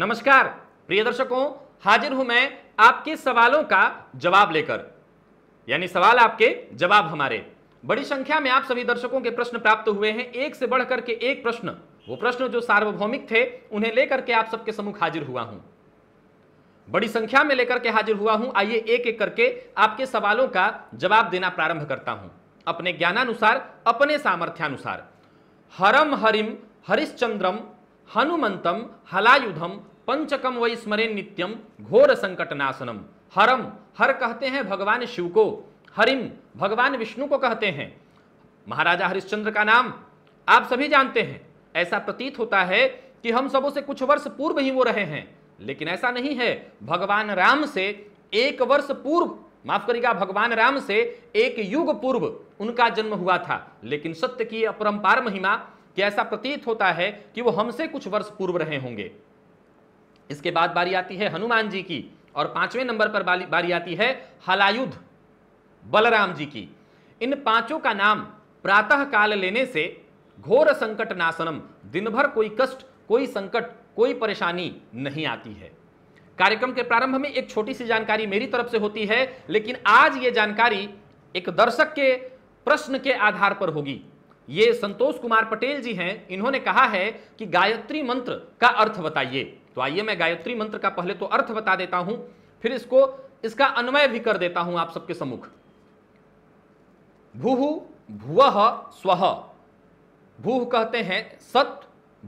नमस्कार प्रिय दर्शकों हाजिर हूं मैं आपके सवालों का जवाब लेकर यानी सवाल आपके जवाब हमारे बड़ी संख्या में आप सभी दर्शकों के प्रश्न प्राप्त हुए हैं एक से बढ़कर के एक प्रश्न वो प्रश्न जो सार्वभौमिक थे उन्हें लेकर के आप सबके समूह हाजिर हुआ हूं बड़ी संख्या में लेकर के हाजिर हुआ हूं आइए एक एक करके आपके सवालों का जवाब देना प्रारंभ करता हूं अपने ज्ञानानुसार अपने सामर्थ्यानुसार हरम हरिम हरिश्चंद्रम हनुमंतम हलायुधम पंचकम व स्मरेन नित्यम घोर संकट नाशनम हरम हर कहते हैं भगवान शिव को हरिम भगवान विष्णु को कहते हैं महाराजा हरिश्चंद्र का नाम आप सभी जानते हैं ऐसा प्रतीत होता है कि हम सबों से कुछ वर्ष पूर्व ही वो रहे हैं लेकिन ऐसा नहीं है भगवान राम से एक वर्ष पूर्व माफ करिएगा भगवान राम से एक युग पूर्व उनका जन्म हुआ था लेकिन सत्य की अपरंपार महिमा कि ऐसा प्रतीत होता है कि वो हमसे कुछ वर्ष पूर्व रहे होंगे इसके बाद बारी आती है हनुमान जी की और पांचवें नंबर पर बारी आती है हलायुध बलराम जी की इन पांचों का नाम प्रातः काल लेने से घोर संकट नाशनम दिन भर कोई कष्ट कोई संकट कोई परेशानी नहीं आती है कार्यक्रम के प्रारंभ में एक छोटी सी जानकारी मेरी तरफ से होती है लेकिन आज ये जानकारी एक दर्शक के प्रश्न के आधार पर होगी ये संतोष कुमार पटेल जी हैं इन्होंने कहा है कि गायत्री मंत्र का अर्थ बताइए तो आइए मैं गायत्री मंत्र का पहले तो अर्थ बता देता हूं फिर इसको इसका अन्वय भी कर देता हूं आप सबके सम्मुख भूहु भुव स्व भूह कहते हैं सत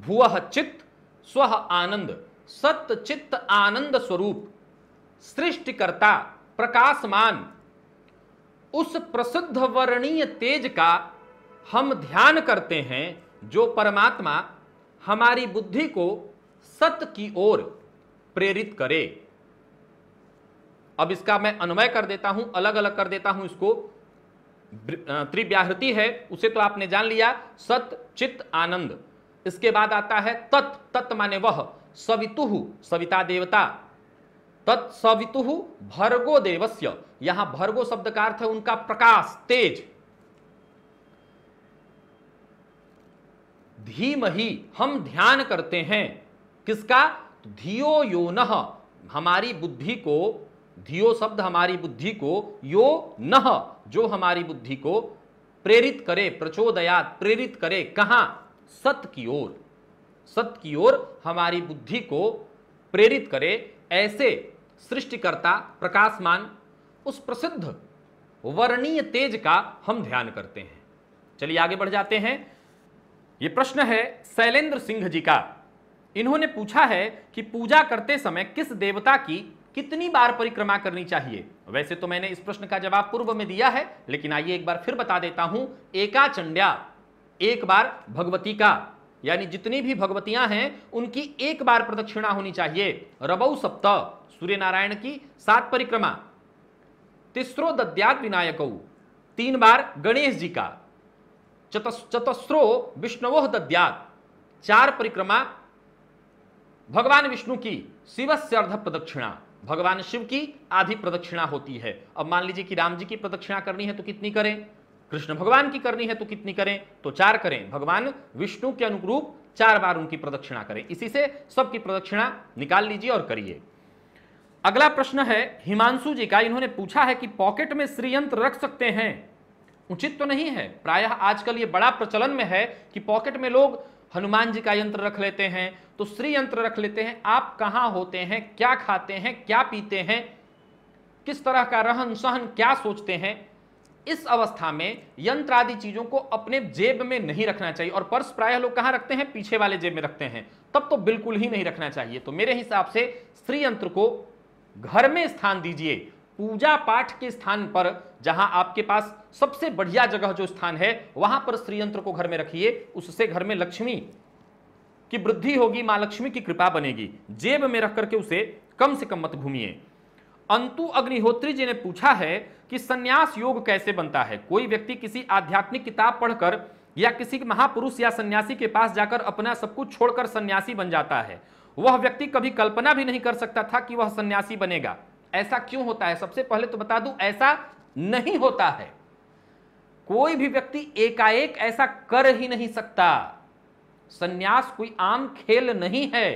भुव चित्त स्व आनंद सत्य चित्त आनंद स्वरूप सृष्टिकर्ता प्रकाशमान उस प्रसिद्ध वर्णीय तेज का हम ध्यान करते हैं जो परमात्मा हमारी बुद्धि को सत्य की ओर प्रेरित करे अब इसका मैं अन्वय कर देता हूं अलग अलग कर देता हूं इसको त्रिव्याहृति है उसे तो आपने जान लिया सत चित आनंद इसके बाद आता है तत् तत् माने वह सवितुह सविता देवता तत् सवितुह भर्गो देवस्य यहां भर्गो शब्द का अर्थ है उनका प्रकाश तेज धीम ही हम ध्यान करते हैं किसका धियो यो न हमारी बुद्धि को धियो शब्द हमारी बुद्धि को यो न जो हमारी बुद्धि को प्रेरित करे प्रचोदयात प्रेरित करे कहाँ सत की ओर सत की ओर हमारी बुद्धि को प्रेरित करे ऐसे सृष्टिकर्ता प्रकाशमान उस प्रसिद्ध वर्णीय तेज का हम ध्यान करते हैं चलिए आगे बढ़ जाते हैं ये प्रश्न है शैलेंद्र सिंह जी का इन्होंने पूछा है कि पूजा करते समय किस देवता की कितनी बार परिक्रमा करनी चाहिए वैसे तो मैंने इस प्रश्न का जवाब पूर्व में दिया है लेकिन आइए एक बार फिर बता देता हूं एकाचंड्या एक बार भगवती का यानी जितनी भी भगवतियां हैं उनकी एक बार प्रदक्षिणा होनी चाहिए रबौ सप्त सूर्य नारायण की सात परिक्रमा तीसरो दद्यात विनायक तीन बार गणेश जी का चतस्रो विष्णवो दद्यात चार परिक्रमा भगवान विष्णु की शिव से अर्ध प्रदक्षिणा भगवान शिव की आधी प्रदक्षिणा होती है अब मान लीजिए कि राम जी की प्रदक्षिणा करनी है तो कितनी करें कृष्ण भगवान की करनी है तो कितनी करें तो चार करें भगवान विष्णु के अनुरूप चार बार उनकी प्रदक्षिणा करें इसी से सबकी प्रदक्षिणा निकाल लीजिए और करिए अगला प्रश्न है हिमांशु जी का इन्होंने पूछा है कि पॉकेट में श्रीयंत्र रख सकते हैं उचित तो नहीं है प्रायः आजकल ये बड़ा प्रचलन में है कि पॉकेट में लोग हनुमान जी का यंत्र रख लेते हैं तो श्री यंत्र रख लेते हैं आप कहाँ होते हैं क्या खाते हैं क्या पीते हैं किस तरह का रहन सहन क्या सोचते हैं इस अवस्था में यंत्र आदि चीजों को अपने जेब में नहीं रखना चाहिए और पर्स प्रायः लोग कहाँ रखते हैं पीछे वाले जेब में रखते हैं तब तो बिल्कुल ही नहीं रखना चाहिए तो मेरे हिसाब से श्री यंत्र को घर में स्थान दीजिए पूजा पाठ के स्थान पर जहां आपके पास सबसे बढ़िया जगह जो स्थान है वहां पर श्रीयंत्र यंत्र को घर में रखिए उससे घर में लक्ष्मी की वृद्धि होगी मां लक्ष्मी की कृपा बनेगी जेब में रख करके उसे कम से कम मत घूमिए अंतु अग्निहोत्री जी ने पूछा है कि सन्यास योग कैसे बनता है कोई व्यक्ति किसी आध्यात्मिक किताब पढ़कर या किसी महापुरुष या सन्यासी के पास जाकर अपना सब कुछ छोड़कर सन्यासी बन जाता है वह व्यक्ति कभी कल्पना भी नहीं कर सकता था कि वह सन्यासी बनेगा ऐसा क्यों होता है सबसे पहले तो बता दूं ऐसा नहीं होता है कोई भी व्यक्ति एकाएक ऐसा कर ही नहीं सकता संन्यास कोई आम खेल नहीं है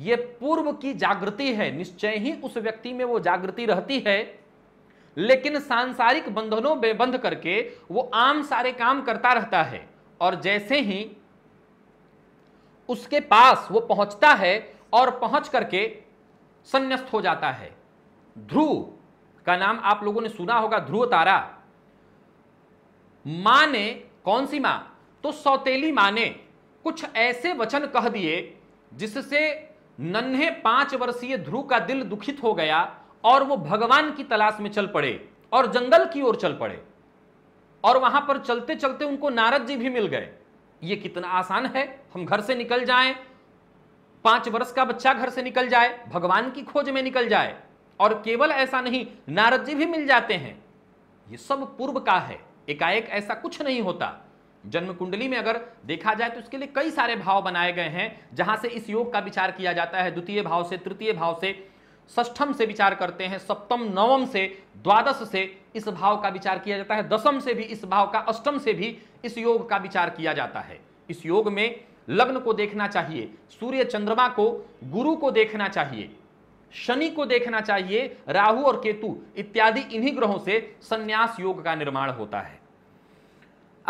ये पूर्व की जागृति है निश्चय ही उस व्यक्ति में वो जागृति रहती है लेकिन सांसारिक बंधनों में बंध करके वो आम सारे काम करता रहता है और जैसे ही उसके पास वो पहुंचता है और पहुंच करके संन्यास्त हो जाता है ध्रुव का नाम आप लोगों ने सुना होगा ध्रुव तारा मां ने कौन सी मां तो सौतेली मां ने कुछ ऐसे वचन कह दिए जिससे नन्हे पांच वर्षीय ध्रुव का दिल दुखित हो गया और वो भगवान की तलाश में चल पड़े और जंगल की ओर चल पड़े और वहां पर चलते चलते उनको नारद जी भी मिल गए ये कितना आसान है हम घर से निकल जाएं पांच वर्ष का बच्चा घर से निकल जाए भगवान की खोज में निकल जाए और केवल ऐसा नहीं नारद जी भी मिल जाते हैं ये सब पूर्व का है एकाएक ऐसा कुछ नहीं होता जन्म कुंडली में अगर देखा जाए तो उसके लिए कई सारे भाव बनाए गए हैं जहां से इस योग का विचार किया जाता है द्वितीय भाव से तृतीय भाव से ष्ठम से विचार करते हैं सप्तम नवम से द्वादश से इस भाव का विचार किया जाता है दसम से भी इस भाव का अष्टम से भी इस योग का विचार किया जाता है इस योग में लग्न को देखना चाहिए सूर्य चंद्रमा को गुरु को देखना चाहिए शनि को देखना चाहिए राहु और केतु इत्यादि इन्हीं ग्रहों से संन्यास योग का निर्माण होता है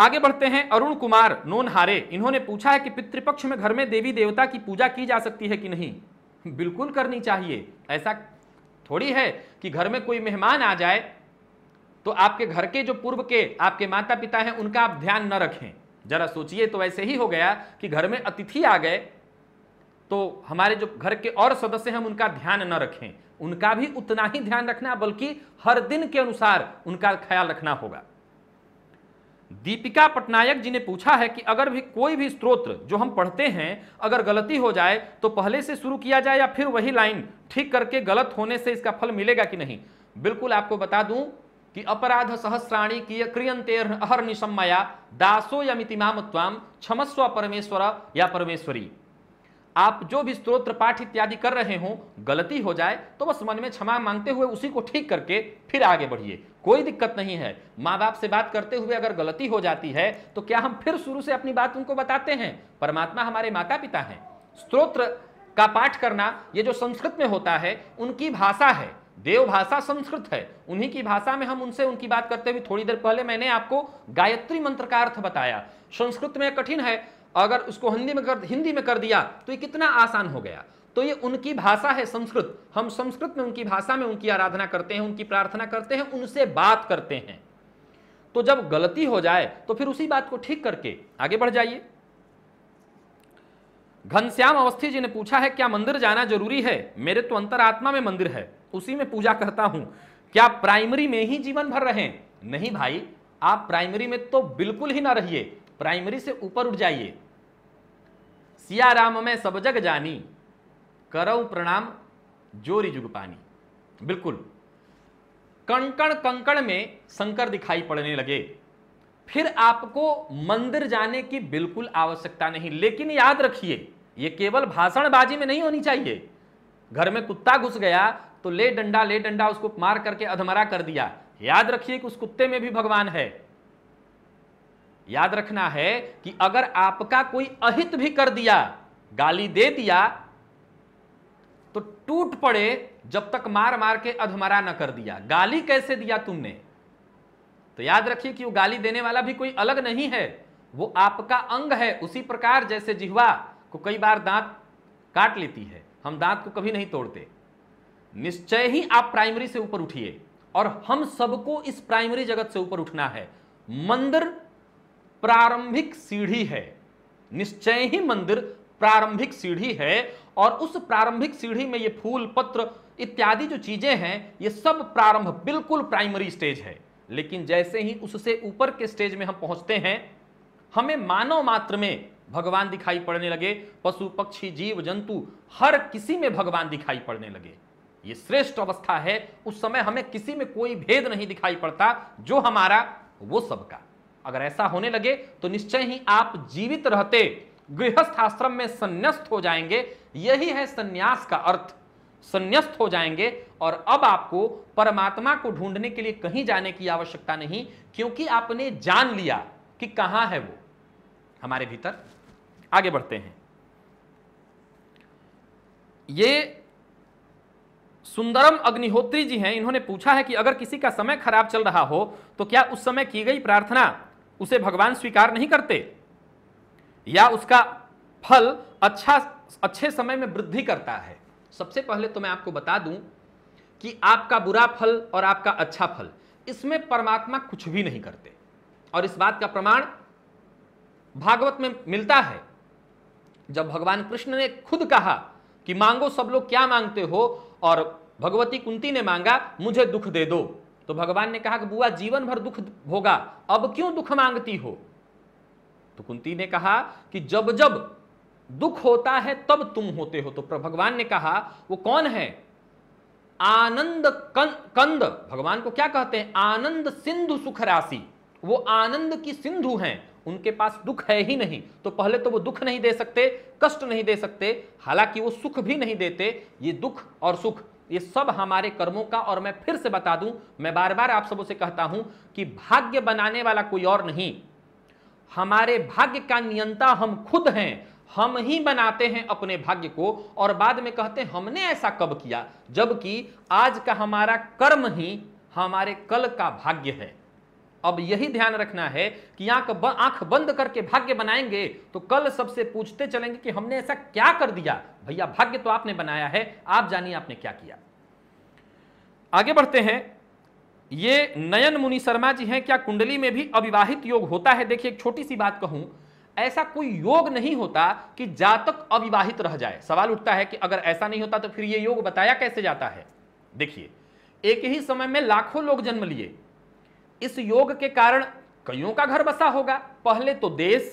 आगे बढ़ते हैं अरुण कुमार नोन हारे इन्होंने पूछा है कि पितृपक्ष में घर में देवी देवता की पूजा की जा सकती है कि नहीं बिल्कुल करनी चाहिए ऐसा थोड़ी है कि घर में कोई मेहमान आ जाए तो आपके घर के जो पूर्व के आपके माता पिता हैं उनका आप ध्यान न रखें जरा सोचिए तो ऐसे ही हो गया कि घर में अतिथि आ गए तो हमारे जो घर के और सदस्य हम उनका ध्यान न रखें उनका भी उतना ही ध्यान रखना बल्कि हर दिन के अनुसार उनका ख्याल रखना होगा दीपिका पटनायक जी ने पूछा है कि अगर भी कोई भी स्त्रोत्र जो हम पढ़ते हैं अगर गलती हो जाए तो पहले से शुरू किया जाए या फिर वही लाइन ठीक करके गलत होने से इसका फल मिलेगा कि नहीं बिल्कुल आपको बता दूं कि अपराध सहस्राणी किय क्रियंते अहर निशम दासो यमितिमाम त्वाम क्षमस्व परमेश्वर या परमेश्वरी आप जो भी स्त्रोत्र पाठ इत्यादि कर रहे हो गलती हो जाए तो बस मन में क्षमा मांगते हुए उसी को ठीक करके फिर आगे बढ़िए कोई दिक्कत नहीं है माँ बाप से बात करते हुए अगर गलती हो जाती है तो क्या हम फिर शुरू से अपनी बात उनको बताते हैं परमात्मा हमारे माता पिता हैं स्त्रोत्र का पाठ करना ये जो संस्कृत में होता है उनकी भाषा है देव भाषा संस्कृत है उन्हीं की भाषा में हम उनसे उनकी बात करते हुए थोड़ी देर पहले मैंने आपको गायत्री मंत्र का अर्थ बताया संस्कृत में कठिन है अगर उसको हिंदी में कर हिंदी में कर दिया तो ये कितना आसान हो गया तो ये उनकी भाषा है संस्कृत हम संस्कृत में उनकी भाषा में उनकी आराधना करते हैं उनकी प्रार्थना करते हैं उनसे बात करते हैं तो जब गलती हो जाए तो फिर उसी बात को ठीक करके आगे बढ़ जाइए घनश्याम अवस्थी जी ने पूछा है क्या मंदिर जाना जरूरी है मेरे तो अंतरात्मा में मंदिर है उसी में पूजा करता हूं क्या प्राइमरी में ही जीवन भर रहे नहीं भाई आप प्राइमरी में तो बिल्कुल ही ना रहिए प्राइमरी से ऊपर उठ जाइए सिया राम में सब जग जानी करऊ प्रणाम जोरी जुग पानी बिल्कुल कंकण कंकण में शंकर दिखाई पड़ने लगे फिर आपको मंदिर जाने की बिल्कुल आवश्यकता नहीं लेकिन याद रखिए यह केवल भाषणबाजी में नहीं होनी चाहिए घर में कुत्ता घुस गया तो ले डंडा ले डंडा उसको मार करके अधमरा कर दिया याद रखिए कि उस कुत्ते में भी भगवान है याद रखना है कि अगर आपका कोई अहित भी कर दिया गाली दे दिया तो टूट पड़े जब तक मार मार के अधमरा न कर दिया गाली कैसे दिया तुमने तो याद रखिए कि वो गाली देने वाला भी कोई अलग नहीं है वो आपका अंग है उसी प्रकार जैसे जिहवा को कई बार दांत काट लेती है हम दांत को कभी नहीं तोड़ते निश्चय ही आप प्राइमरी से ऊपर उठिए और हम सबको इस प्राइमरी जगत से ऊपर उठना है मंदिर प्रारंभिक सीढ़ी है निश्चय ही मंदिर प्रारंभिक सीढ़ी है और उस प्रारंभिक सीढ़ी में ये फूल पत्र इत्यादि जो चीजें हैं ये सब प्रारंभ बिल्कुल प्राइमरी स्टेज है लेकिन जैसे ही उससे ऊपर के स्टेज में हम पहुंचते हैं हमें मानव मात्र में भगवान दिखाई पड़ने लगे पशु पक्षी जीव जंतु हर किसी में भगवान दिखाई पड़ने लगे ये श्रेष्ठ अवस्था है उस समय हमें किसी में कोई भेद नहीं दिखाई पड़ता जो हमारा वो सबका अगर ऐसा होने लगे तो निश्चय ही आप जीवित रहते गृहस्थ आश्रम में संन्यास्त हो जाएंगे यही है संन्यास का अर्थ संन्यास्त हो जाएंगे और अब आपको परमात्मा को ढूंढने के लिए कहीं जाने की आवश्यकता नहीं क्योंकि आपने जान लिया कि कहां है वो हमारे भीतर आगे बढ़ते हैं ये सुंदरम अग्निहोत्री जी हैं इन्होंने पूछा है कि अगर किसी का समय खराब चल रहा हो तो क्या उस समय की गई प्रार्थना उसे भगवान स्वीकार नहीं करते या उसका फल अच्छा अच्छे समय में वृद्धि करता है सबसे पहले तो मैं आपको बता दूं कि आपका बुरा फल और आपका अच्छा फल इसमें परमात्मा कुछ भी नहीं करते और इस बात का प्रमाण भागवत में मिलता है जब भगवान कृष्ण ने खुद कहा कि मांगो सब लोग क्या मांगते हो और भगवती कुंती ने मांगा मुझे दुख दे दो तो भगवान ने कहा कि बुआ जीवन भर दुख होगा अब क्यों दुख मांगती हो तो कुंती ने कहा कि जब जब दुख होता है तब तुम होते हो तो भगवान ने कहा वो कौन है आनंद कंद भगवान को क्या कहते हैं आनंद सिंधु सुख राशि वो आनंद की सिंधु हैं उनके पास दुख है ही नहीं तो पहले तो वो दुख नहीं दे सकते कष्ट नहीं दे सकते हालांकि वो सुख भी नहीं देते ये दुख और सुख ये सब हमारे कर्मों का और मैं फिर से बता दूं मैं बार बार आप सबों से कहता हूं कि भाग्य बनाने वाला कोई और नहीं हमारे भाग्य का नियंता हम खुद हैं हम ही बनाते हैं अपने भाग्य को और बाद में कहते हैं हमने ऐसा कब किया जबकि आज का हमारा कर्म ही हमारे कल का भाग्य है अब यही ध्यान रखना है कि आंख आंख बंद करके भाग्य बनाएंगे तो कल सबसे पूछते चलेंगे कि हमने ऐसा क्या कर दिया भैया भाग्य तो आपने बनाया है आप जानिए आपने क्या किया आगे बढ़ते हैं ये नयन मुनि शर्मा जी हैं क्या कुंडली में भी अविवाहित योग होता है देखिए एक छोटी सी बात कहूं ऐसा कोई योग नहीं होता कि जातक अविवाहित रह जाए सवाल उठता है कि अगर ऐसा नहीं होता तो फिर यह योग बताया कैसे जाता है देखिए एक ही समय में लाखों लोग जन्म लिए इस योग के कारण कईयों का घर बसा होगा पहले तो देश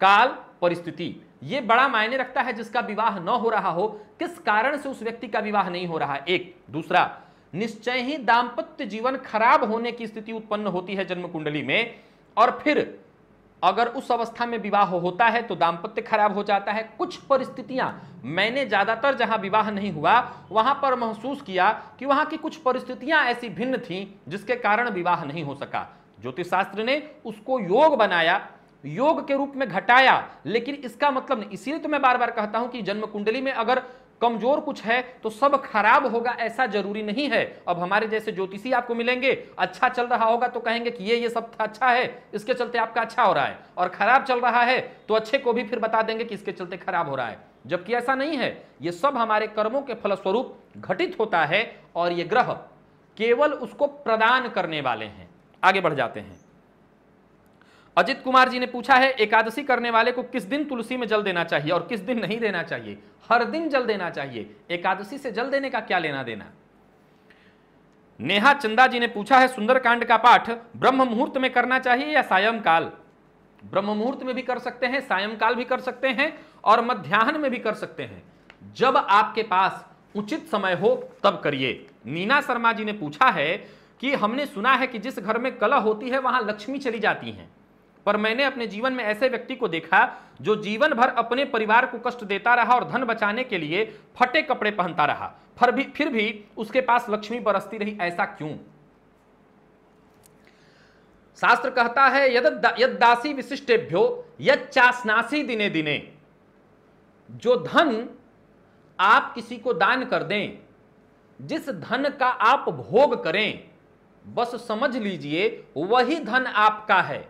काल परिस्थिति ये बड़ा मायने रखता है जिसका विवाह न हो रहा हो किस कारण से उस व्यक्ति का विवाह नहीं हो रहा एक दूसरा निश्चय ही दाम्पत्य जीवन खराब होने की स्थिति उत्पन्न होती है जन्म कुंडली में और फिर अगर उस अवस्था में विवाह होता है तो दाम्पत्य खराब हो जाता है कुछ परिस्थितियां मैंने ज़्यादातर जहां विवाह नहीं हुआ वहां पर महसूस किया कि वहां की कुछ परिस्थितियां ऐसी भिन्न थीं जिसके कारण विवाह नहीं हो सका ज्योतिष शास्त्र ने उसको योग बनाया योग के रूप में घटाया लेकिन इसका मतलब नहीं इसीलिए तो मैं बार बार कहता हूं कि जन्म कुंडली में अगर कमजोर कुछ है तो सब खराब होगा ऐसा जरूरी नहीं है अब हमारे जैसे ज्योतिषी आपको मिलेंगे अच्छा चल रहा होगा तो कहेंगे कि ये ये सब अच्छा है इसके चलते आपका अच्छा हो रहा है और खराब चल रहा है तो अच्छे को भी फिर बता देंगे कि इसके चलते खराब हो रहा है जबकि ऐसा नहीं है ये सब हमारे कर्मों के फलस्वरूप घटित होता है और ये ग्रह केवल उसको प्रदान करने वाले हैं आगे बढ़ जाते हैं अजित कुमार जी ने पूछा है एकादशी करने वाले को किस दिन तुलसी में जल देना चाहिए और किस दिन नहीं देना चाहिए हर दिन जल देना चाहिए एकादशी से जल देने का क्या लेना देना नेहा चंदा जी ने पूछा है सुंदरकांड का पाठ ब्रह्म मुहूर्त में करना चाहिए या सायंकाल ब्रह्म मुहूर्त में भी कर सकते हैं सायंकाल भी कर सकते हैं और मध्याह्न में भी कर सकते हैं जब आपके पास उचित समय हो तब करिए नीना शर्मा जी ने पूछा है कि हमने सुना है कि जिस घर में कला होती है वहां लक्ष्मी चली जाती हैं पर मैंने अपने जीवन में ऐसे व्यक्ति को देखा जो जीवन भर अपने परिवार को कष्ट देता रहा और धन बचाने के लिए फटे कपड़े पहनता रहा फिर भी फिर भी उसके पास लक्ष्मी बरसती रही ऐसा क्यों शास्त्र कहता है यद यद दासी विशिष्टेभ्यो यद चासनासी दिने दिने जो धन आप किसी को दान कर दें जिस धन का आप भोग करें बस समझ लीजिए वही धन आपका है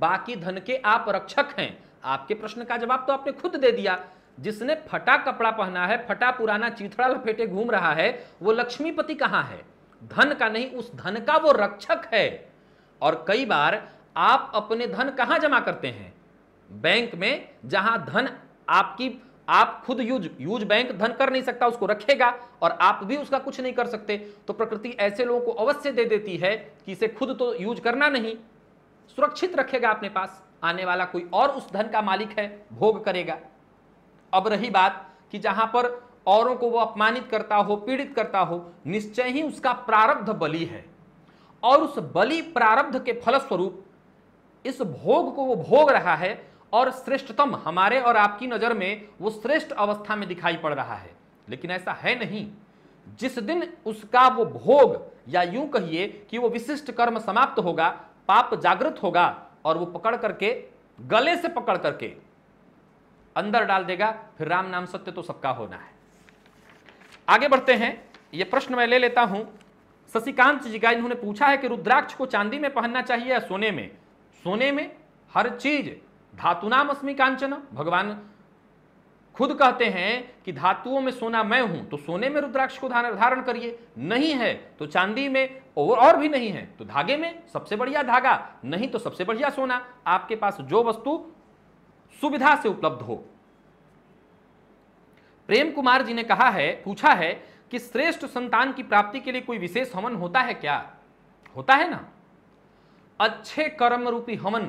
बाकी धन के आप रक्षक हैं आपके प्रश्न का जवाब तो आपने खुद दे दिया जिसने फटा कपड़ा पहना है फटा पुराना चीथड़ा लपेटे घूम रहा है वो लक्ष्मीपति कहां है धन का नहीं उस धन का वो रक्षक है और कई बार आप अपने धन कहां जमा करते हैं बैंक में जहां धन आपकी आप खुद यूज यूज बैंक धन कर नहीं सकता उसको रखेगा और आप भी उसका कुछ नहीं कर सकते तो प्रकृति ऐसे लोगों को अवश्य दे देती है कि इसे खुद तो यूज करना नहीं सुरक्षित रखेगा अपने पास आने वाला कोई और उस धन का मालिक है भोग करेगा अब रही बात कि जहां पर औरों को वो अपमानित करता हो पीड़ित करता हो निश्चय ही उसका प्रारब्ध बलि है और उस बलि प्रारब्ध के फलस्वरूप इस भोग को वो भोग रहा है और श्रेष्ठतम हमारे और आपकी नज़र में वो श्रेष्ठ अवस्था में दिखाई पड़ रहा है लेकिन ऐसा है नहीं जिस दिन उसका वो भोग या यूं कहिए कि वो विशिष्ट कर्म समाप्त होगा पाप जागृत होगा और वो पकड़ करके गले से पकड़ करके अंदर डाल देगा फिर राम नाम सत्य तो सबका होना है आगे बढ़ते हैं ये प्रश्न मैं ले लेता हूं शशिकांत जी का इन्होंने पूछा है कि रुद्राक्ष को चांदी में पहनना चाहिए या सोने में सोने में हर चीज धातुनाम अस्मी कांचन भगवान खुद कहते हैं कि धातुओं में सोना मैं हूं तो सोने में रुद्राक्ष को धारण करिए नहीं है तो चांदी में और और भी नहीं है तो धागे में सबसे बढ़िया धागा नहीं तो सबसे बढ़िया सोना आपके पास जो वस्तु सुविधा से उपलब्ध हो प्रेम कुमार जी ने कहा है पूछा है कि श्रेष्ठ संतान की प्राप्ति के लिए कोई विशेष हवन होता है क्या होता है ना अच्छे कर्म रूपी हवन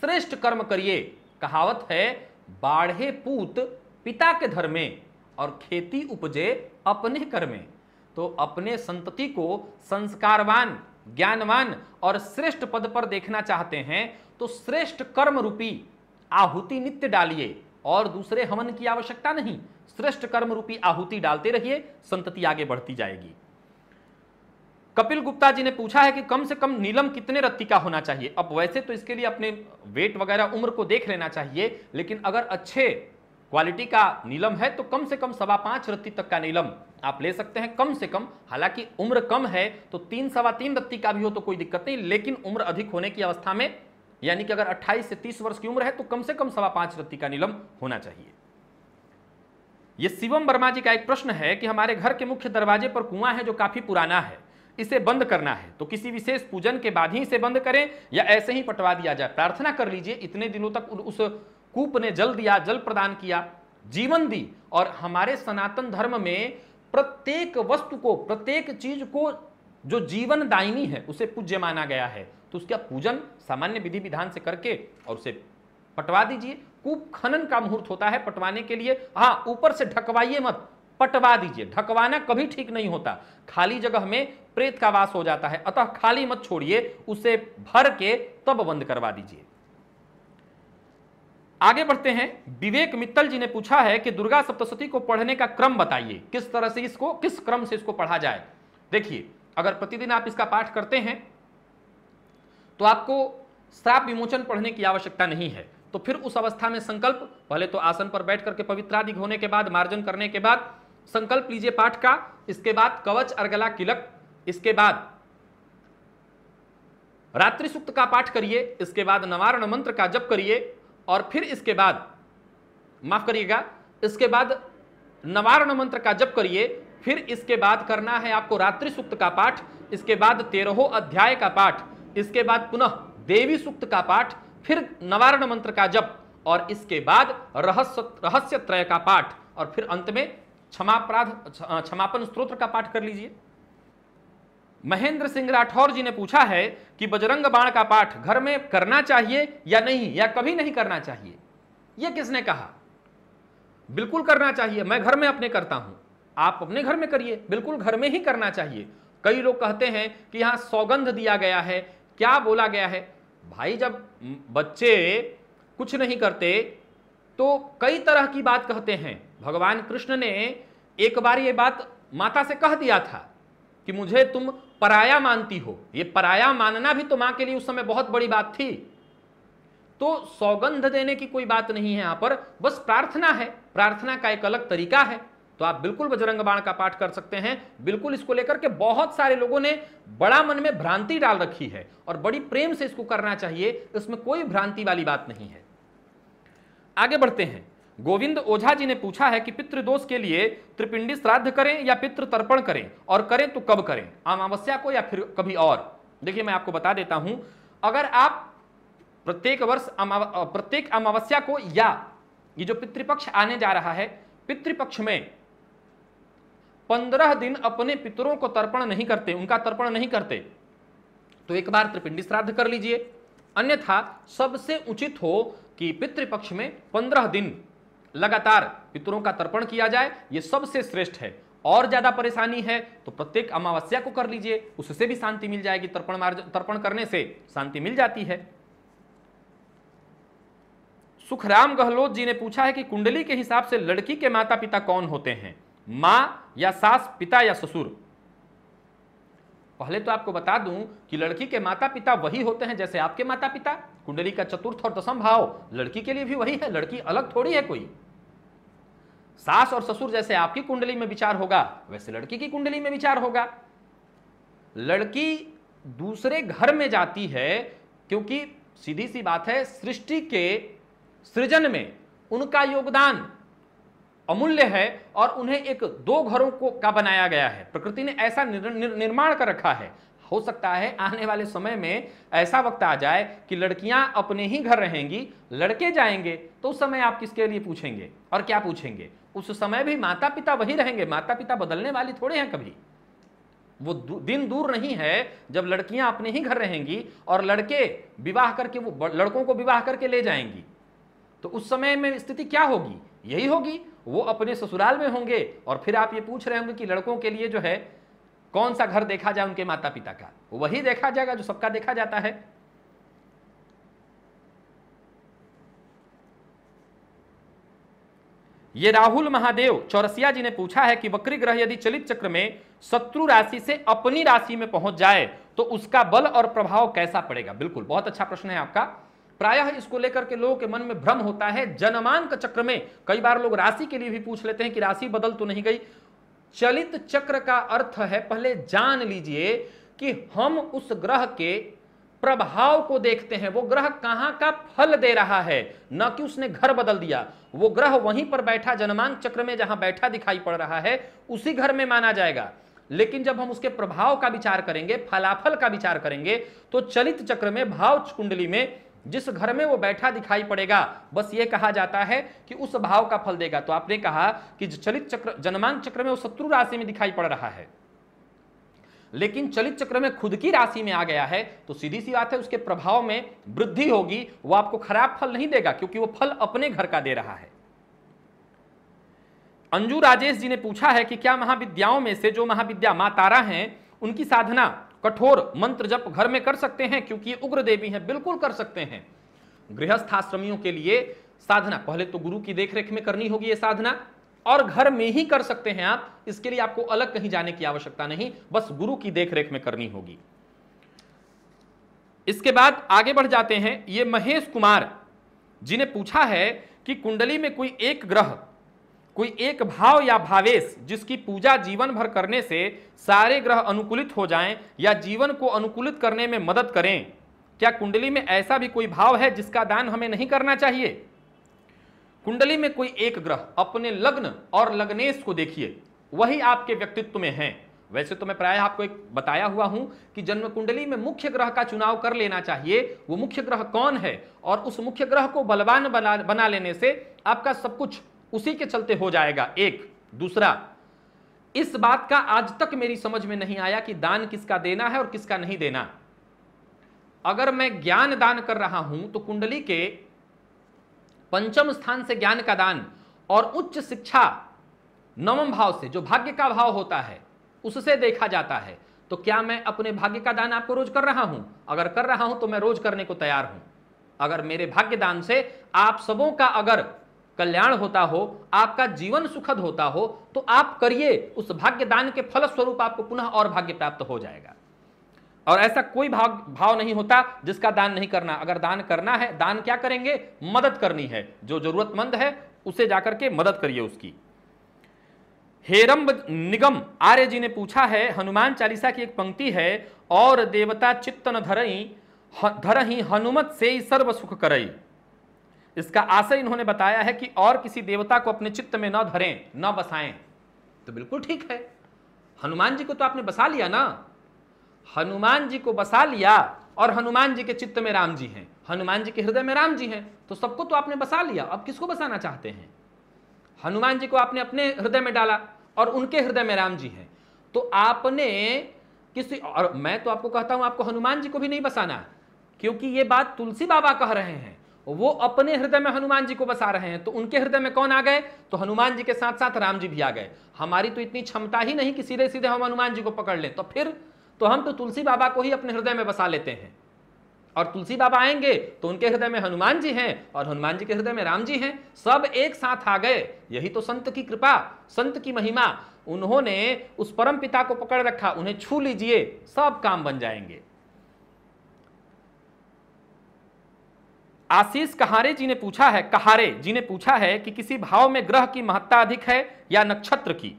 श्रेष्ठ कर्म करिए कहावत है बाढ़े पूत पिता के धर्म में और खेती उपजे अपने कर में तो अपने संतति को संस्कारवान ज्ञानवान और श्रेष्ठ पद पर देखना चाहते हैं तो श्रेष्ठ कर्म रूपी आहुति नित्य डालिए और दूसरे हवन की आवश्यकता नहीं श्रेष्ठ कर्म रूपी आहुति डालते रहिए संतति आगे बढ़ती जाएगी कपिल गुप्ता जी ने पूछा है कि कम से कम नीलम कितने रत्ती का होना चाहिए अब वैसे तो इसके लिए अपने वेट वगैरह उम्र को देख लेना चाहिए लेकिन अगर अच्छे क्वालिटी का नीलम है तो कम से कम सवा पांच रत्ती तक का नीलम आप ले सकते हैं कम से कम हालांकि उम्र कम है तो तीन सवा तीन रत्ती का भी हो तो कोई दिक्कत नहीं लेकिन उम्र अधिक होने की अवस्था में यानी कि अगर 28 से 30 वर्ष की उम्र है तो कम से कम सवा पांच रत्ती का नीलम होना चाहिए यह शिवम वर्मा जी का एक प्रश्न है कि हमारे घर के मुख्य दरवाजे पर कुआं है जो काफी पुराना है इसे बंद करना है तो किसी विशेष पूजन के बाद ही इसे बंद करें या ऐसे ही पटवा दिया जाए प्रार्थना कर लीजिए इतने दिनों तक उस कूप ने जल दिया जल प्रदान किया जीवन दी और हमारे सनातन धर्म में प्रत्येक वस्तु को प्रत्येक चीज को जो जीवन दायिनी है उसे पूज्य माना गया है तो उसका पूजन सामान्य विधि विधान से करके और उसे पटवा दीजिए कूप खनन का मुहूर्त होता है पटवाने के लिए हाँ ऊपर से ढकवाइए मत पटवा दीजिए ढकवाना कभी ठीक नहीं होता खाली जगह में प्रेत का वास हो जाता है अतः खाली मत छोड़िए उसे भर के तब बंद करवा दीजिए आगे बढ़ते हैं विवेक मित्तल जी ने पूछा है कि दुर्गा सप्तशती को पढ़ने का क्रम बताइए किस तरह से इसको किस क्रम से इसको पढ़ा जाए देखिए अगर प्रतिदिन आप इसका पाठ करते हैं तो आपको श्राप विमोचन पढ़ने की आवश्यकता नहीं है तो फिर उस अवस्था में संकल्प पहले तो आसन पर बैठ करके पवित्रादि होने के बाद मार्जन करने के बाद संकल्प लीजिए पाठ का इसके बाद कवच अर्गला किलक इसके बाद रात्रि सूक्त का पाठ करिए इसके बाद नवारण मंत्र का जप करिए और फिर इसके बाद माफ करिएगा इसके बाद नवारण मंत्र का जप करिए फिर इसके बाद करना है आपको रात्रि सूक्त का पाठ इसके बाद तेरह अध्याय का पाठ इसके बाद पुनः देवी सूक्त का पाठ फिर नवारण मंत्र का जप और इसके बाद रहस्य रहस्य त्रय का पाठ और फिर अंत में क्षमापराध क्षमापन स्त्रोत्र का पाठ कर लीजिए महेंद्र सिंह राठौर जी ने पूछा है कि बजरंग बाण का पाठ घर में करना चाहिए या नहीं या कभी नहीं करना चाहिए यह किसने कहा बिल्कुल करना चाहिए मैं घर में अपने करता हूं आप अपने घर में करिए बिल्कुल घर में ही करना चाहिए कई लोग कहते हैं कि यहां सौगंध दिया गया है क्या बोला गया है भाई जब बच्चे कुछ नहीं करते तो कई तरह की बात कहते हैं भगवान कृष्ण ने एक बार ये बात माता से कह दिया था कि मुझे तुम पराया मानती हो ये पराया मानना भी तो मां के लिए उस समय बहुत बड़ी बात थी तो सौगंध देने की कोई बात नहीं है यहां पर बस प्रार्थना है प्रार्थना का एक अलग तरीका है तो आप बिल्कुल बजरंग बाण का पाठ कर सकते हैं बिल्कुल इसको लेकर के बहुत सारे लोगों ने बड़ा मन में भ्रांति डाल रखी है और बड़ी प्रेम से इसको करना चाहिए इसमें कोई भ्रांति वाली बात नहीं है आगे बढ़ते हैं गोविंद ओझा जी ने पूछा है कि पितृदोष के लिए त्रिपिंडी श्राद्ध करें या पितृ तर्पण करें और करें तो कब करें अमावस्या को या फिर कभी और देखिए मैं आपको बता देता हूं अगर आप प्रत्येक वर्ष प्रत्येक अमावस्या को या ये जो पितृपक्ष आने जा रहा है पितृपक्ष में पंद्रह दिन अपने पितरों को तर्पण नहीं करते उनका तर्पण नहीं करते तो एक बार त्रिपिंडी श्राद्ध कर लीजिए अन्यथा सबसे उचित हो कि पितृपक्ष में पंद्रह दिन लगातार पितरों का तर्पण किया जाए ये सबसे श्रेष्ठ है और ज्यादा परेशानी है तो प्रत्येक अमावस्या को कर लीजिए उससे भी शांति मिल जाएगी तर्पण तर्पण करने से शांति मिल जाती है सुखराम गहलोत जी ने पूछा है कि कुंडली के हिसाब से लड़की के माता पिता कौन होते हैं मां या सास पिता या ससुर पहले तो आपको बता दूं कि लड़की के माता पिता वही होते हैं जैसे आपके माता पिता कुंडली का चतुर्थ और दसम भाव लड़की के लिए भी वही है लड़की अलग थोड़ी है कोई सास और ससुर जैसे आपकी कुंडली में विचार होगा वैसे लड़की की कुंडली में विचार होगा लड़की दूसरे घर में जाती है क्योंकि सीधी सी बात है सृष्टि के सृजन में उनका योगदान अमूल्य है और उन्हें एक दो घरों को का बनाया गया है प्रकृति ने ऐसा निर, निर, निर्माण कर रखा है हो सकता है आने वाले समय में ऐसा वक्त आ जाए कि लड़कियां अपने ही घर रहेंगी लड़के जाएंगे तो उस समय आप किसके लिए पूछेंगे और क्या पूछेंगे उस समय भी माता पिता वही रहेंगे माता पिता बदलने वाली थोड़े हैं कभी वो दिन दूर नहीं है जब लड़कियां अपने ही घर रहेंगी और लड़के विवाह करके वो लड़कों को विवाह करके ले जाएंगी तो उस समय में स्थिति क्या होगी यही होगी वो अपने ससुराल में होंगे और फिर आप ये पूछ रहे होंगे कि लड़कों के लिए जो है कौन सा घर देखा जाए उनके माता पिता का वही देखा जाएगा जो सबका देखा जाता है ये राहुल महादेव चौरसिया जी ने पूछा है कि वक्री ग्रह यदि चलित चक्र में शत्रु राशि से अपनी राशि में पहुंच जाए तो उसका बल और प्रभाव कैसा पड़ेगा बिल्कुल बहुत अच्छा प्रश्न है आपका प्रायः इसको लेकर के लोगों के मन में भ्रम होता है जनमांक चक्र में कई बार लोग राशि के लिए भी पूछ लेते हैं कि राशि बदल तो नहीं गई चलित चक्र का अर्थ है पहले जान लीजिए कि हम उस ग्रह के प्रभाव को देखते हैं वो ग्रह कहाँ का फल दे रहा है न कि उसने घर बदल दिया वो ग्रह वहीं पर बैठा जनमांग चक्र में जहां बैठा दिखाई पड़ रहा है उसी घर में माना जाएगा लेकिन जब हम उसके प्रभाव का विचार करेंगे फलाफल का विचार करेंगे तो चलित चक्र में भाव कुंडली में जिस घर में वो बैठा दिखाई पड़ेगा बस ये कहा जाता है कि उस भाव का फल देगा तो आपने कहा कि चलित चक्र जनमान चक्र में वो शत्रु राशि में दिखाई पड़ रहा है लेकिन चलित चक्र में खुद की राशि में आ गया है तो सीधी सी बात है उसके प्रभाव में वृद्धि होगी वो आपको खराब फल नहीं देगा क्योंकि वो फल अपने घर का दे रहा है अंजू राजेश जी ने पूछा है कि क्या महाविद्याओं में से जो महाविद्या माँ तारा है उनकी साधना कठोर मंत्र जप घर में कर सकते हैं क्योंकि उग्र देवी है बिल्कुल कर सकते हैं गृहस्थाश्रमियों के लिए साधना पहले तो गुरु की देखरेख में करनी होगी ये साधना और घर में ही कर सकते हैं आप इसके लिए आपको अलग कहीं जाने की आवश्यकता नहीं बस गुरु की देखरेख में करनी होगी इसके बाद आगे बढ़ जाते हैं ये महेश कुमार जिन्हें पूछा है कि कुंडली में कोई एक ग्रह कोई एक भाव या भावेश जिसकी पूजा जीवन भर करने से सारे ग्रह अनुकूलित हो जाएं या जीवन को अनुकूलित करने में मदद करें क्या कुंडली में ऐसा भी कोई भाव है जिसका दान हमें नहीं करना चाहिए कुंडली में कोई एक ग्रह अपने लग्न और लग्नेश को देखिए वही आपके व्यक्तित्व में है वैसे तो मैं प्राय आपको एक बताया हुआ हूं कि जन्म कुंडली में मुख्य ग्रह का चुनाव कर लेना चाहिए वो मुख्य ग्रह कौन है और उस मुख्य ग्रह को बलवान बना बना लेने से आपका सब कुछ उसी के चलते हो जाएगा एक दूसरा इस बात का आज तक मेरी समझ में नहीं आया कि दान किसका देना है और किसका नहीं देना अगर मैं ज्ञान दान कर रहा हूं तो कुंडली के पंचम स्थान से ज्ञान का दान और उच्च शिक्षा नवम भाव से जो भाग्य का भाव होता है उससे देखा जाता है तो क्या मैं अपने भाग्य का दान आपको रोज कर रहा हूं अगर कर रहा हूं तो मैं रोज करने को तैयार हूं अगर मेरे भाग्य दान से आप सबों का अगर कल्याण होता हो आपका जीवन सुखद होता हो तो आप करिए उस भाग्य दान के फलस्वरूप आपको पुनः और भाग्य प्राप्त हो जाएगा और ऐसा कोई भाव भाव नहीं होता जिसका दान नहीं करना अगर दान करना है दान क्या करेंगे मदद करनी है जो जरूरतमंद है उसे जाकर के मदद करिए उसकी हेरम्ब निगम आर्य जी ने पूछा है हनुमान चालीसा की एक पंक्ति है और देवता चित्तन धरई धरही हनुमत से ही सर्व सुख करई इसका आशय इन्होंने बताया है कि और किसी देवता को अपने चित्त में न धरें न बसाएं तो बिल्कुल ठीक है हनुमान जी को तो आपने बसा लिया ना हनुमान जी को बसा लिया और हनुमान जी के चित्त में राम जी हैं हनुमान जी के हृदय में राम जी हैं तो सबको तो आपने बसा लिया अब किसको बसाना चाहते हैं हनुमान जी को आपने अपने हृदय में डाला और उनके हृदय में राम जी हैं तो आपने किसी और मैं तो आपको कहता हूं आपको हनुमान जी को भी नहीं बसाना क्योंकि ये बात तुलसी बाबा कह रहे हैं वो अपने हृदय में हनुमान जी को बसा रहे हैं तो उनके हृदय में कौन आ गए तो हनुमान जी के साथ साथ राम जी भी आ गए हमारी तो इतनी क्षमता ही नहीं कि सीधे सीधे हम हनुमान जी को पकड़ लें तो फिर तो हम तो तुलसी बाबा को ही अपने हृदय में बसा लेते हैं और तुलसी बाबा आएंगे तो उनके हृदय में हनुमान जी हैं और हनुमान जी के हृदय में राम जी हैं सब एक साथ आ गए यही तो संत की कृपा संत की महिमा उन्होंने उस परम पिता को पकड़ रखा उन्हें छू लीजिए सब काम बन जाएंगे आशीष कहारे जी ने पूछा है कहारे जी ने पूछा है कि किसी भाव में ग्रह की महत्ता अधिक है या नक्षत्र की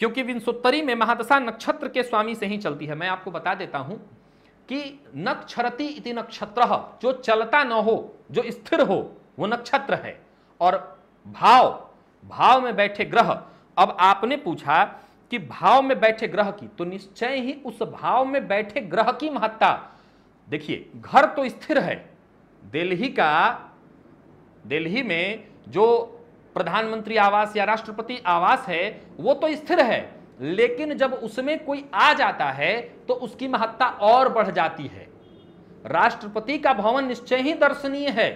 क्योंकि विंसोत्तरी में महादशा नक्षत्र के स्वामी से ही चलती है मैं आपको बता देता हूं कि नक्षरति इति नक्षत्र जो चलता न हो जो स्थिर हो वो नक्षत्र है और भाव भाव में बैठे ग्रह अब आपने पूछा कि भाव में बैठे ग्रह की तो निश्चय ही उस भाव में बैठे ग्रह की महत्ता देखिए घर तो स्थिर है दिल्ली का दिल्ली में जो प्रधानमंत्री आवास या राष्ट्रपति आवास है वो तो स्थिर है लेकिन जब उसमें कोई आ जाता है तो उसकी महत्ता और बढ़ जाती है राष्ट्रपति का भवन निश्चय ही दर्शनीय है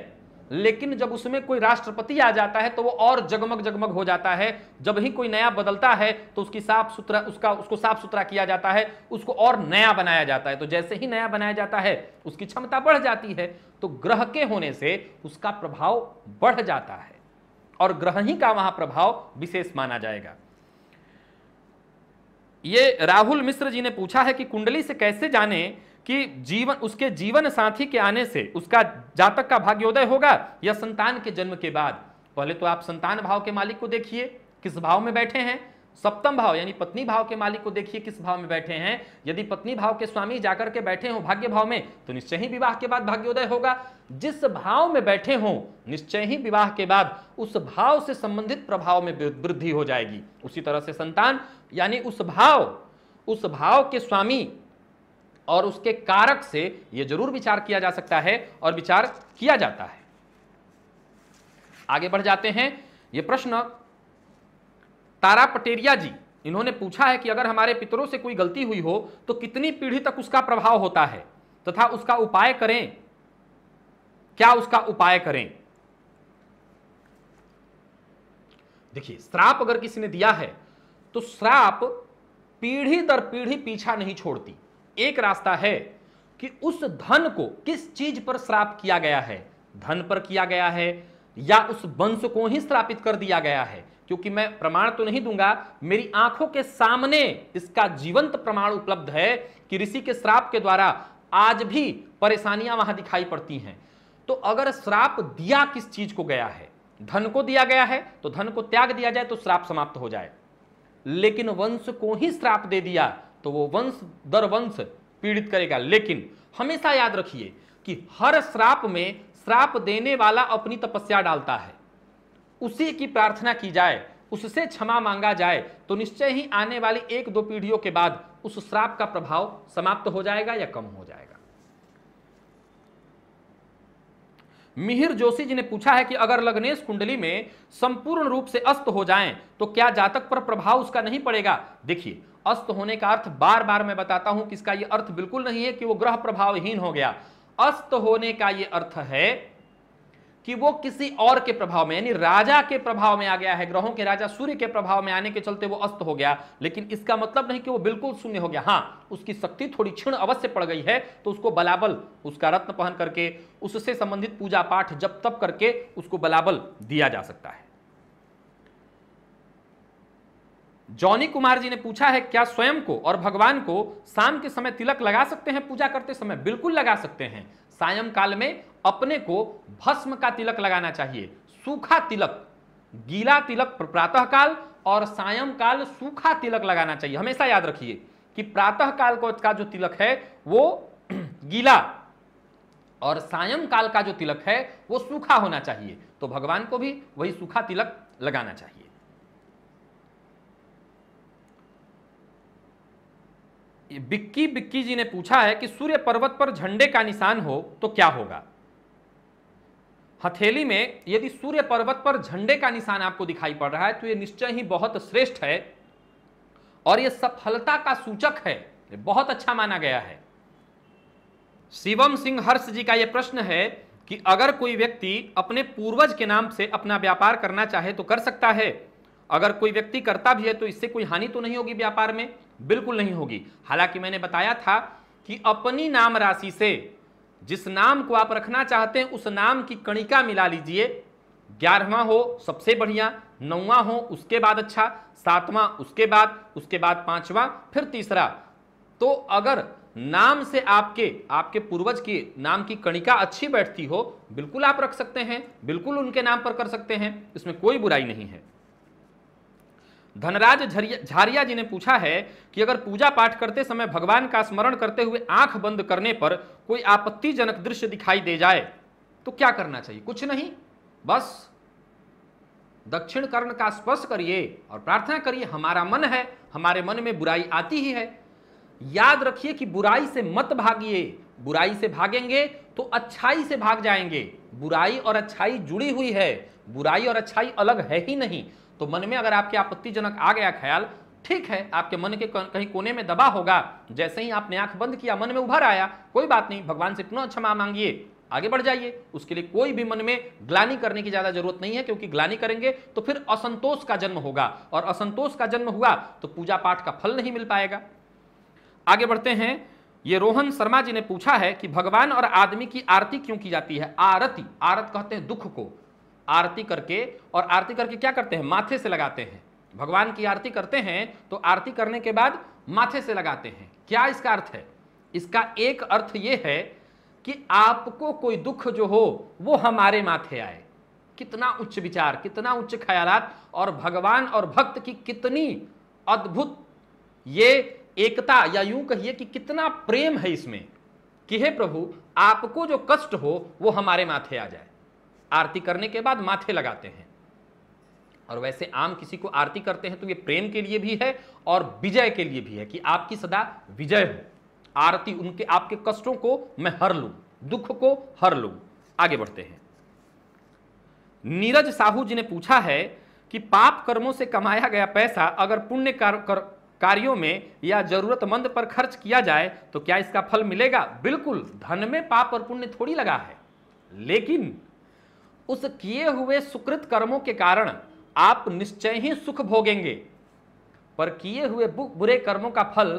लेकिन जब उसमें कोई राष्ट्रपति आ जाता है तो वो और जगमग जगमग हो जाता है जब ही कोई नया बदलता है तो उसकी साफ सुथरा उसका उसको साफ सुथरा किया जाता है उसको और नया बनाया जाता है तो जैसे ही नया बनाया जाता है उसकी क्षमता बढ़ जाती है तो ग्रह के होने से उसका प्रभाव बढ़ जाता है और ग्रह ही का वहां प्रभाव विशेष माना जाएगा ये राहुल मिश्र जी ने पूछा है कि कुंडली से कैसे जाने कि जीवन उसके जीवन साथी के आने से उसका जातक का भाग्योदय होगा या संतान के जन्म के बाद पहले तो आप संतान भाव के मालिक को देखिए किस भाव में बैठे हैं सप्तम भाव यानी पत्नी भाव के मालिक को देखिए किस भाव में बैठे हैं यदि पत्नी भाव के स्वामी जाकर के बैठे हो भाग्य भाव में तो निश्चय ही विवाह के बाद भाग्योदय होगा जिस भाव में बैठे हों निश्चय ही विवाह के बाद उस भाव से संबंधित प्रभाव में वृद्धि हो जाएगी उसी तरह से संतान यानी उस भाव उस भाव के स्वामी और उसके कारक से यह जरूर विचार किया जा सकता है और विचार किया जाता है आगे बढ़ जाते हैं यह प्रश्न तारा पटेरिया जी इन्होंने पूछा है कि अगर हमारे पितरों से कोई गलती हुई हो तो कितनी पीढ़ी तक उसका प्रभाव होता है तथा उसका उपाय करें क्या उसका उपाय करें देखिए श्राप अगर किसी ने दिया है तो श्राप पीढ़ी दर पीढ़ी पीछा नहीं छोड़ती एक रास्ता है कि उस धन को किस चीज पर श्राप किया गया है धन पर किया गया है या उस वंश को ही स्थापित कर दिया गया है क्योंकि मैं प्रमाण तो नहीं दूंगा मेरी आंखों के सामने इसका जीवंत प्रमाण उपलब्ध है कि ऋषि के श्राप के द्वारा आज भी परेशानियां वहां दिखाई पड़ती हैं तो अगर श्राप दिया किस चीज को गया है धन को दिया गया है तो धन को त्याग दिया जाए तो श्राप समाप्त हो जाए लेकिन वंश को ही श्राप दे दिया तो वो वंश दर वंश पीड़ित करेगा लेकिन हमेशा याद रखिए कि हर श्राप में श्राप देने वाला अपनी तपस्या डालता है उसी की प्रार्थना की जाए उससे क्षमा मांगा जाए तो निश्चय ही आने वाली एक दो पीढ़ियों के बाद उस श्राप का प्रभाव समाप्त हो जाएगा या कम हो जाएगा मिहिर जोशी जी ने पूछा है कि अगर लग्नेश कुंडली में संपूर्ण रूप से अस्त हो जाएं तो क्या जातक पर प्रभाव उसका नहीं पड़ेगा देखिए अस्त होने का अर्थ बार बार मैं बताता हूं कि इसका यह अर्थ बिल्कुल नहीं है कि वह ग्रह प्रभावहीन हो गया अस्त होने का यह अर्थ है कि वो किसी और के प्रभाव में यानी राजा के प्रभाव में आ गया है ग्रहों के राजा सूर्य के प्रभाव में आने के चलते वो अस्त हो गया लेकिन इसका मतलब नहीं कि वो बिल्कुल शून्य हो गया हाँ उसकी शक्ति थोड़ी क्षीण अवश्य पड़ गई है तो उसको बलाबल उसका रत्न पहन करके उससे संबंधित पूजा पाठ जब तब करके उसको बलाबल दिया जा सकता है जॉनी कुमार जी ने पूछा है क्या स्वयं को और भगवान को शाम के समय तिलक लगा सकते हैं पूजा करते समय बिल्कुल लगा सकते हैं सायं काल में अपने को भस्म का तिलक लगाना चाहिए सूखा तिलक गीला तिलक प्रातःकाल और सायंकाल सूखा तिलक लगाना चाहिए हमेशा याद रखिए कि प्रातःकाल का जो तिलक है वो गीला और सायंकाल का जो तिलक है वो सूखा होना चाहिए तो भगवान को भी वही सूखा तिलक लगाना चाहिए बिक्की बिक्की जी ने पूछा है कि सूर्य पर्वत पर झंडे का निशान हो तो क्या होगा हथेली में यदि सूर्य पर्वत पर झंडे का निशान आपको दिखाई पड़ रहा है तो यह निश्चय ही बहुत श्रेष्ठ है और यह सफलता का सूचक है बहुत अच्छा माना गया है शिवम सिंह हर्ष जी का यह प्रश्न है कि अगर कोई व्यक्ति अपने पूर्वज के नाम से अपना व्यापार करना चाहे तो कर सकता है अगर कोई व्यक्ति करता भी है तो इससे कोई हानि तो नहीं होगी व्यापार में बिल्कुल नहीं होगी हालांकि मैंने बताया था कि अपनी नाम राशि से जिस नाम को आप रखना चाहते हैं उस नाम की कणिका मिला लीजिए ग्यारहवा हो सबसे बढ़िया नौवा हो उसके बाद अच्छा सातवां उसके बाद उसके बाद पांचवा फिर तीसरा तो अगर नाम से आपके आपके पूर्वज की नाम की कणिका अच्छी बैठती हो बिल्कुल आप रख सकते हैं बिल्कुल उनके नाम पर कर सकते हैं इसमें कोई बुराई नहीं है धनराज झारिया जी ने पूछा है कि अगर पूजा पाठ करते समय भगवान का स्मरण करते हुए आंख बंद करने पर कोई आपत्तिजनक दृश्य दिखाई दे जाए तो क्या करना चाहिए कुछ नहीं बस दक्षिण कर्ण का स्पर्श करिए और प्रार्थना करिए हमारा मन है हमारे मन में बुराई आती ही है याद रखिए कि बुराई से मत भागिए बुराई से भागेंगे तो अच्छाई से भाग जाएंगे बुराई और अच्छाई जुड़ी हुई है बुराई और अच्छाई अलग है ही नहीं तो मन में अगर आपके आपत्तिजनक आ गया ख्याल ठीक है आपके मन के कहीं कोने में दबा होगा जैसे ही आपने आंख बंद किया मन में उभर आया कोई बात नहीं भगवान से पुनः क्षमा अच्छा मांगिए आगे बढ़ जाइए उसके लिए कोई भी मन में ग्लानी करने की ज्यादा जरूरत नहीं है क्योंकि ग्लानी करेंगे तो फिर असंतोष का जन्म होगा और असंतोष का जन्म हुआ तो पूजा पाठ का फल नहीं मिल पाएगा आगे बढ़ते हैं ये रोहन शर्मा जी ने पूछा है कि भगवान और आदमी की आरती क्यों की जाती है आरती आरत कहते हैं दुख को आरती करके और आरती करके क्या करते हैं माथे से लगाते हैं भगवान की आरती करते हैं तो आरती करने के बाद माथे से लगाते हैं क्या इसका अर्थ है इसका एक अर्थ ये है कि आपको कोई दुख जो हो वो हमारे माथे आए कितना उच्च विचार कितना उच्च ख्यालात और भगवान और भक्त की कितनी अद्भुत ये एकता या यूं कहिए कि कितना प्रेम है इसमें कि हे प्रभु आपको जो कष्ट हो वो हमारे माथे आ जाए आरती करने के बाद माथे लगाते हैं और वैसे आम किसी को आरती करते हैं तो ये प्रेम के लिए भी है और विजय के लिए भी है कि आपकी सदा विजय हो आरती उनके आपके कष्टों को मैं हर लू दुख को हर लू आगे बढ़ते हैं नीरज साहू जी ने पूछा है कि पाप कर्मों से कमाया गया पैसा अगर पुण्य कार, कर, कार्यों में या जरूरतमंद पर खर्च किया जाए तो क्या इसका फल मिलेगा बिल्कुल धन में पाप और पुण्य थोड़ी लगा है लेकिन उस किए हुए सुकृत कर्मों के कारण आप निश्चय ही सुख भोगेंगे पर किए हुए बुरे कर्मों का फल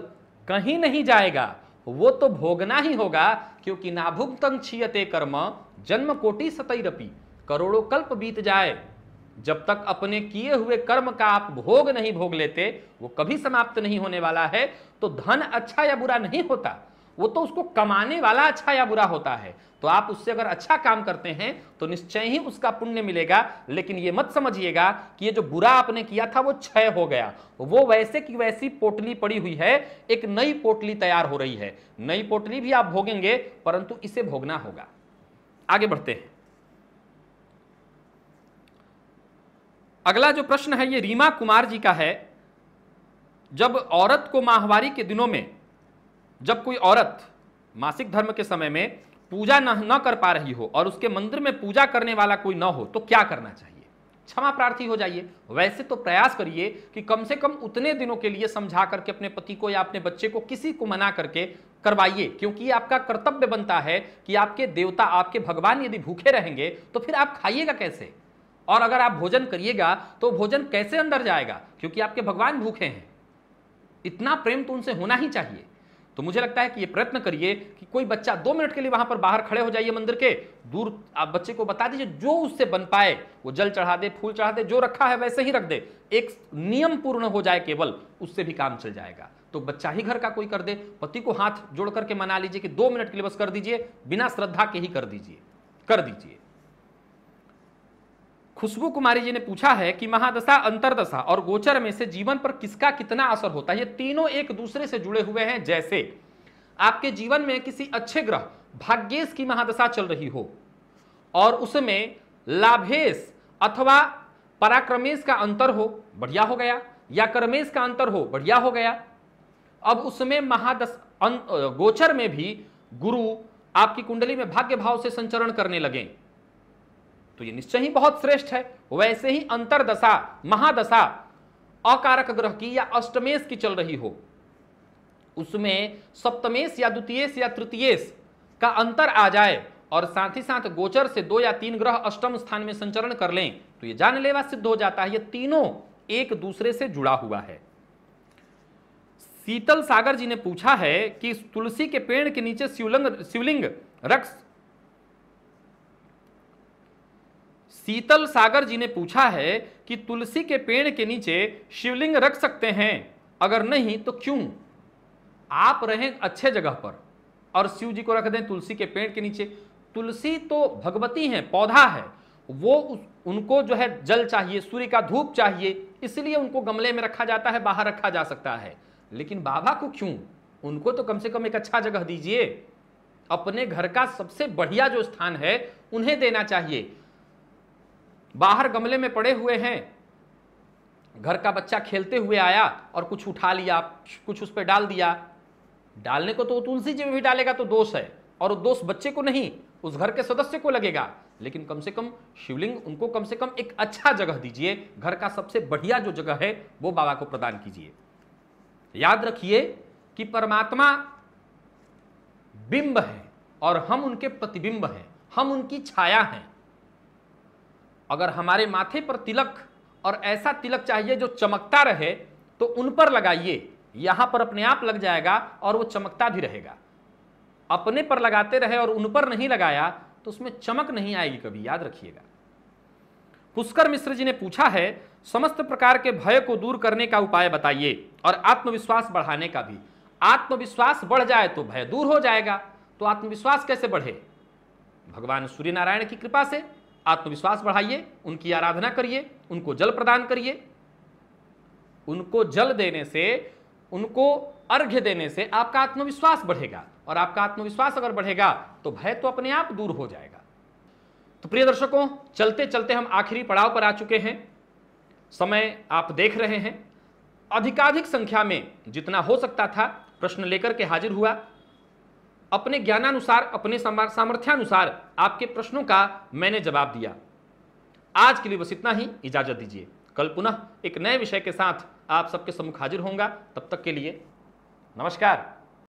कहीं नहीं जाएगा वो तो भोगना ही होगा क्योंकि नाभुक्तंग क्षीयते कर्म जन्म कोटि रपी करोड़ों कल्प बीत जाए जब तक अपने किए हुए कर्म का आप भोग नहीं भोग लेते वो कभी समाप्त नहीं होने वाला है तो धन अच्छा या बुरा नहीं होता वो तो उसको कमाने वाला अच्छा या बुरा होता है तो आप उससे अगर अच्छा काम करते हैं तो निश्चय ही उसका पुण्य मिलेगा लेकिन ये मत समझिएगा कि ये जो बुरा आपने किया था वो क्षय हो गया वो वैसे की वैसी पोटली पड़ी हुई है एक नई पोटली तैयार हो रही है नई पोटली भी आप भोगेंगे परंतु इसे भोगना होगा आगे बढ़ते हैं अगला जो प्रश्न है ये रीमा कुमार जी का है जब औरत को माहवारी के दिनों में जब कोई औरत मासिक धर्म के समय में पूजा न, न कर पा रही हो और उसके मंदिर में पूजा करने वाला कोई न हो तो क्या करना चाहिए क्षमा प्रार्थी हो जाइए वैसे तो प्रयास करिए कि कम से कम उतने दिनों के लिए समझा करके अपने पति को या अपने बच्चे को किसी को मना करके करवाइए क्योंकि ये आपका कर्तव्य बनता है कि आपके देवता आपके भगवान यदि भूखे रहेंगे तो फिर आप खाइएगा कैसे और अगर आप भोजन करिएगा तो भोजन कैसे अंदर जाएगा क्योंकि आपके भगवान भूखे हैं इतना प्रेम तो उनसे होना ही चाहिए तो मुझे लगता है कि ये प्रयत्न करिए कि कोई बच्चा दो मिनट के लिए वहां पर बाहर खड़े हो जाइए मंदिर के दूर आप बच्चे को बता दीजिए जो उससे बन पाए वो जल चढ़ा दे फूल चढ़ा दे जो रखा है वैसे ही रख दे एक नियम पूर्ण हो जाए केवल उससे भी काम चल जाएगा तो बच्चा ही घर का कोई कर दे पति को हाथ जोड़ करके मना लीजिए कि दो मिनट के लिए बस कर दीजिए बिना श्रद्धा के ही कर दीजिए कर दीजिए खुशबू कुमारी जी ने पूछा है कि महादशा अंतरदशा और गोचर में से जीवन पर किसका कितना असर होता है ये तीनों एक दूसरे से जुड़े हुए हैं जैसे आपके जीवन में किसी अच्छे ग्रह भाग्येश की महादशा चल रही हो और उसमें लाभेश अथवा पराक्रमेश का अंतर हो बढ़िया हो गया या कर्मेश का अंतर हो बढ़िया हो गया अब उसमें महादश अं, गोचर में भी गुरु आपकी कुंडली में भाग्य भाव से संचरण करने लगे तो ये निश्चय ही बहुत श्रेष्ठ है वैसे ही अंतरदशा महादशा अकारक ग्रह की या अष्टमेश की चल रही हो उसमें सप्तमेश या द्वितीयेश या तृतीयेश का अंतर आ जाए और साथ ही साथ गोचर से दो या तीन ग्रह अष्टम स्थान में संचरण कर लें तो ये जानलेवा सिद्ध हो जाता है ये तीनों एक दूसरे से जुड़ा हुआ है शीतल सागर जी ने पूछा है कि तुलसी के पेड़ के नीचे शिवलिंग शिवलिंग रक्स शीतल सागर जी ने पूछा है कि तुलसी के पेड़ के नीचे शिवलिंग रख सकते हैं अगर नहीं तो क्यों आप रहें अच्छे जगह पर और शिव जी को रख दें तुलसी के पेड़ के नीचे तुलसी तो भगवती है पौधा है वो उनको जो है जल चाहिए सूर्य का धूप चाहिए इसलिए उनको गमले में रखा जाता है बाहर रखा जा सकता है लेकिन बाबा को क्यों उनको तो कम से कम एक अच्छा जगह दीजिए अपने घर का सबसे बढ़िया जो स्थान है उन्हें देना चाहिए बाहर गमले में पड़े हुए हैं घर का बच्चा खेलते हुए आया और कुछ उठा लिया कुछ उस पर डाल दिया डालने को तो तुलसी जी में भी डालेगा तो दोष है और वो दोष बच्चे को नहीं उस घर के सदस्य को लगेगा लेकिन कम से कम शिवलिंग उनको कम से कम एक अच्छा जगह दीजिए घर का सबसे बढ़िया जो जगह है वो बाबा को प्रदान कीजिए याद रखिए कि परमात्मा बिंब है और हम उनके प्रतिबिंब हैं हम उनकी छाया हैं अगर हमारे माथे पर तिलक और ऐसा तिलक चाहिए जो चमकता रहे तो उन पर लगाइए यहाँ पर अपने आप लग जाएगा और वो चमकता भी रहेगा अपने पर लगाते रहे और उन पर नहीं लगाया तो उसमें चमक नहीं आएगी कभी याद रखिएगा पुष्कर मिश्र जी ने पूछा है समस्त प्रकार के भय को दूर करने का उपाय बताइए और आत्मविश्वास बढ़ाने का भी आत्मविश्वास बढ़ जाए तो भय दूर हो जाएगा तो आत्मविश्वास कैसे बढ़े भगवान सूर्यनारायण की कृपा से आत्मविश्वास बढ़ाइए उनकी आराधना करिए उनको जल प्रदान करिए उनको जल देने से उनको अर्घ्य देने से आपका आत्मविश्वास बढ़ेगा और आपका आत्मविश्वास अगर बढ़ेगा तो भय तो अपने आप दूर हो जाएगा तो प्रिय दर्शकों चलते चलते हम आखिरी पड़ाव पर आ चुके हैं समय आप देख रहे हैं अधिकाधिक संख्या में जितना हो सकता था प्रश्न लेकर के हाजिर हुआ अपने ज्ञानानुसार अपने सामर्थ्यानुसार आपके प्रश्नों का मैंने जवाब दिया आज के लिए बस इतना ही इजाजत दीजिए कल पुनः एक नए विषय के साथ आप सबके सम्मुख हाजिर होंगे तब तक के लिए नमस्कार